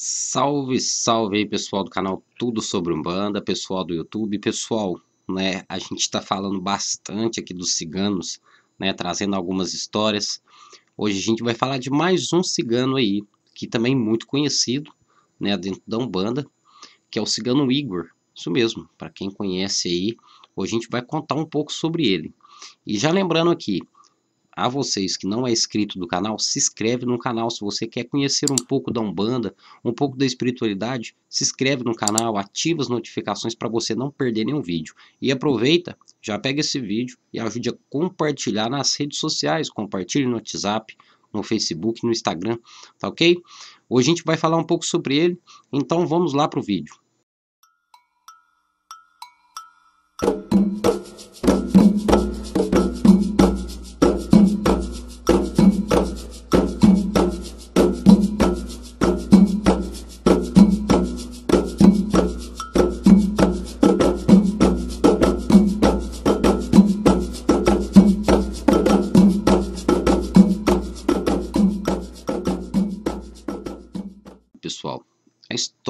Salve, salve aí pessoal do canal Tudo Sobre Umbanda, pessoal do YouTube, pessoal, né, a gente está falando bastante aqui dos ciganos, né, trazendo algumas histórias. Hoje a gente vai falar de mais um cigano aí, que também muito conhecido, né, dentro da Umbanda, que é o cigano Igor, isso mesmo, para quem conhece aí, hoje a gente vai contar um pouco sobre ele. E já lembrando aqui, a vocês que não é inscrito do canal, se inscreve no canal. Se você quer conhecer um pouco da Umbanda, um pouco da espiritualidade, se inscreve no canal, ativa as notificações para você não perder nenhum vídeo. E aproveita, já pega esse vídeo e ajude a compartilhar nas redes sociais. Compartilhe no WhatsApp, no Facebook, no Instagram, tá ok? Hoje a gente vai falar um pouco sobre ele, então vamos lá para o vídeo.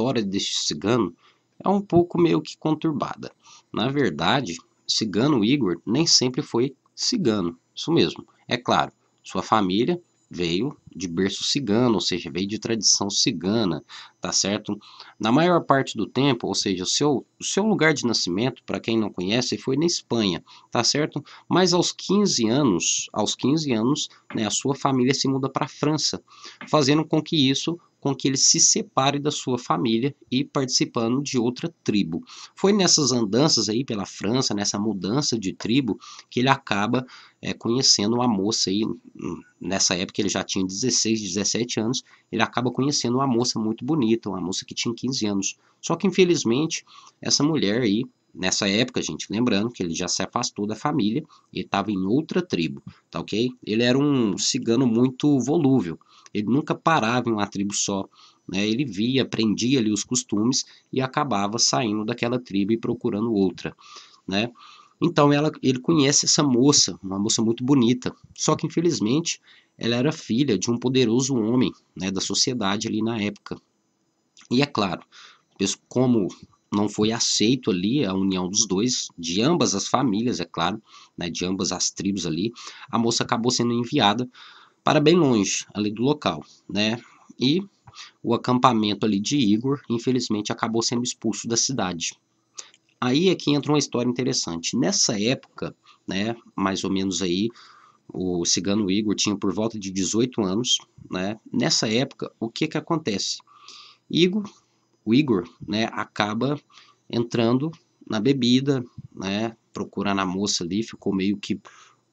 história deste cigano é um pouco meio que conturbada. Na verdade, cigano Igor nem sempre foi cigano, isso mesmo. É claro, sua família veio de berço cigano, ou seja, veio de tradição cigana, tá certo? Na maior parte do tempo, ou seja, o seu, o seu lugar de nascimento, para quem não conhece, foi na Espanha, tá certo? Mas aos 15 anos, aos 15 anos, né, a sua família se muda para a França, fazendo com que isso com que ele se separe da sua família e participando de outra tribo. Foi nessas andanças aí pela França, nessa mudança de tribo, que ele acaba é, conhecendo uma moça aí, hum, nessa época ele já tinha 16, 17 anos, ele acaba conhecendo uma moça muito bonita, uma moça que tinha 15 anos. Só que, infelizmente, essa mulher aí, nessa época, gente, lembrando que ele já se afastou da família, e estava em outra tribo, tá ok? Ele era um cigano muito volúvel, ele nunca parava em uma tribo só, né? Ele via, aprendia ali os costumes e acabava saindo daquela tribo e procurando outra, né? Então ela, ele conhece essa moça, uma moça muito bonita, só que infelizmente ela era filha de um poderoso homem né, da sociedade ali na época. E é claro, como não foi aceito ali a união dos dois, de ambas as famílias, é claro, né, de ambas as tribos ali, a moça acabou sendo enviada para bem longe ali do local, né? E o acampamento ali de Igor, infelizmente, acabou sendo expulso da cidade. Aí é que entra uma história interessante. Nessa época, né, mais ou menos aí, o cigano Igor tinha por volta de 18 anos, né? Nessa época, o que que acontece? Igor, o Igor, né, acaba entrando na bebida, né, procurando a moça ali, ficou meio que,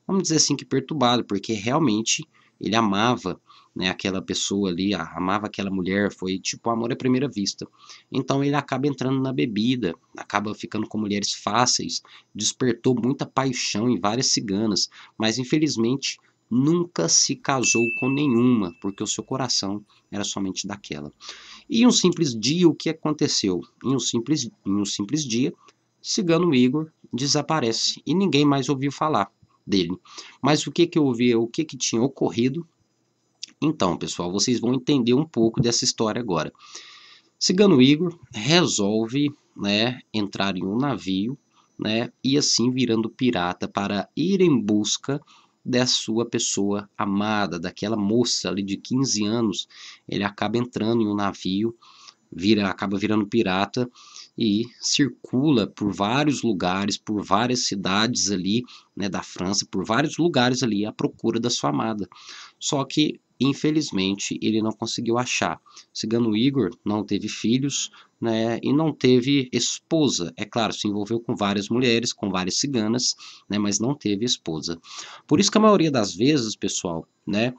vamos dizer assim, que perturbado, porque realmente ele amava né? Aquela pessoa ali amava aquela mulher, foi tipo amor à primeira vista. Então ele acaba entrando na bebida, acaba ficando com mulheres fáceis, despertou muita paixão em várias ciganas, mas infelizmente nunca se casou com nenhuma, porque o seu coração era somente daquela. E um simples dia, o que aconteceu? Em um simples, em um simples dia, Cigano Igor desaparece e ninguém mais ouviu falar dele. Mas o que que eu ouvi, o que que tinha ocorrido então, pessoal, vocês vão entender um pouco dessa história agora. Cigano Igor resolve né, entrar em um navio né, e assim virando pirata para ir em busca da sua pessoa amada, daquela moça ali de 15 anos. Ele acaba entrando em um navio, vira, acaba virando pirata e circula por vários lugares, por várias cidades ali, né, da França, por vários lugares ali à procura da sua amada. Só que Infelizmente, ele não conseguiu achar. O cigano Igor não teve filhos né, e não teve esposa. É claro, se envolveu com várias mulheres, com várias ciganas, né, mas não teve esposa. Por isso que a maioria das vezes, pessoal, né,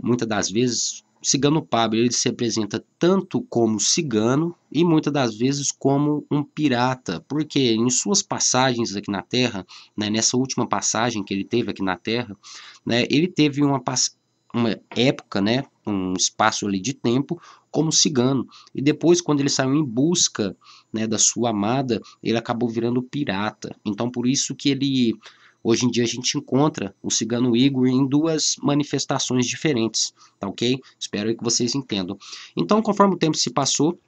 muitas das vezes cigano Pablo ele se apresenta tanto como cigano e muitas das vezes como um pirata, porque em suas passagens aqui na Terra, né, nessa última passagem que ele teve aqui na Terra, né, ele teve uma uma época, né, um espaço ali de tempo, como cigano. E depois, quando ele saiu em busca né, da sua amada, ele acabou virando pirata. Então, por isso que ele. Hoje em dia a gente encontra o cigano Igor em duas manifestações diferentes, tá ok? Espero que vocês entendam. Então, conforme o tempo se passou,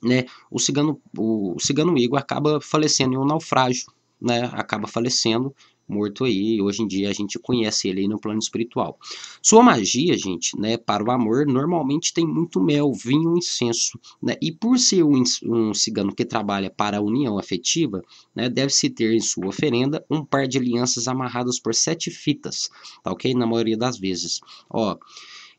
né, o cigano, o, cigano Igor acaba falecendo em um naufrágio, né, acaba falecendo morto aí. Hoje em dia a gente conhece ele aí no plano espiritual. Sua magia, gente, né, para o amor, normalmente tem muito mel, vinho, incenso, né? E por ser um, um cigano que trabalha para a união afetiva, né, deve-se ter em sua oferenda um par de alianças amarradas por sete fitas, tá ok? Na maioria das vezes. Ó,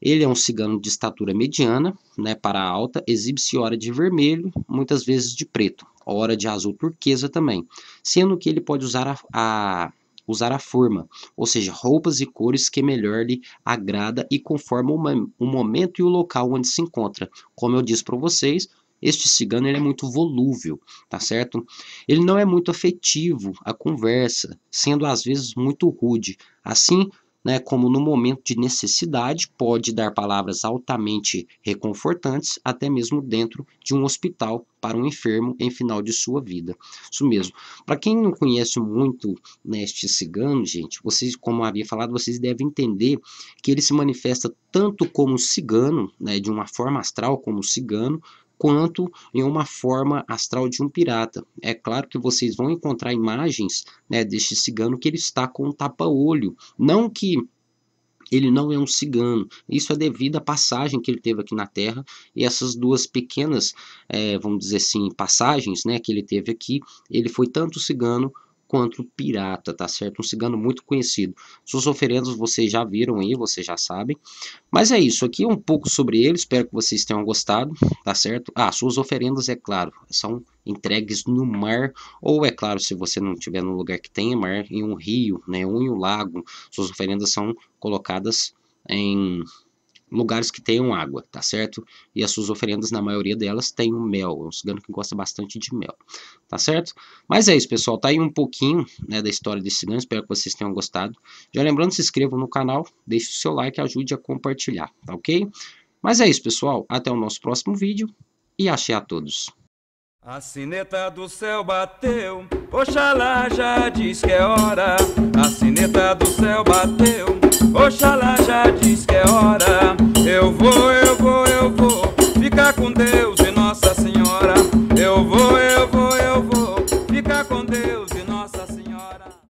ele é um cigano de estatura mediana, né, para alta, exibe-se hora de vermelho, muitas vezes de preto, hora de azul turquesa também, sendo que ele pode usar a, a usar a forma, ou seja, roupas e cores que melhor lhe agrada e conforme o momento e o local onde se encontra. Como eu disse para vocês, este cigano ele é muito volúvel, tá certo? Ele não é muito afetivo à conversa, sendo às vezes muito rude. Assim, né, como no momento de necessidade pode dar palavras altamente reconfortantes, até mesmo dentro de um hospital para um enfermo em final de sua vida. Isso mesmo. Para quem não conhece muito né, este cigano, gente, vocês, como havia falado, vocês devem entender que ele se manifesta tanto como cigano, né, de uma forma astral como cigano, quanto em uma forma astral de um pirata. É claro que vocês vão encontrar imagens né, deste cigano que ele está com um tapa-olho. Não que ele não é um cigano. Isso é devido à passagem que ele teve aqui na Terra e essas duas pequenas, é, vamos dizer assim, passagens né, que ele teve aqui. Ele foi tanto cigano quanto pirata, tá certo? Um cigano muito conhecido. Suas oferendas vocês já viram aí, vocês já sabem. Mas é isso, aqui é um pouco sobre ele, espero que vocês tenham gostado, tá certo? Ah, suas oferendas, é claro, são entregues no mar, ou é claro, se você não tiver no lugar que tenha mar, em um rio, né, ou em um lago, suas oferendas são colocadas em lugares que tenham água, tá certo? E as suas oferendas, na maioria delas, tem o mel. É um cigano que gosta bastante de mel, tá certo? Mas é isso, pessoal. Tá aí um pouquinho né, da história desse cigano. Espero que vocês tenham gostado. Já lembrando, se inscrevam no canal, deixe o seu like, ajude a compartilhar, tá ok? Mas é isso, pessoal. Até o nosso próximo vídeo e achei a todos. A sineta do céu bateu, Oxalá já diz que é hora. A sineta do céu bateu.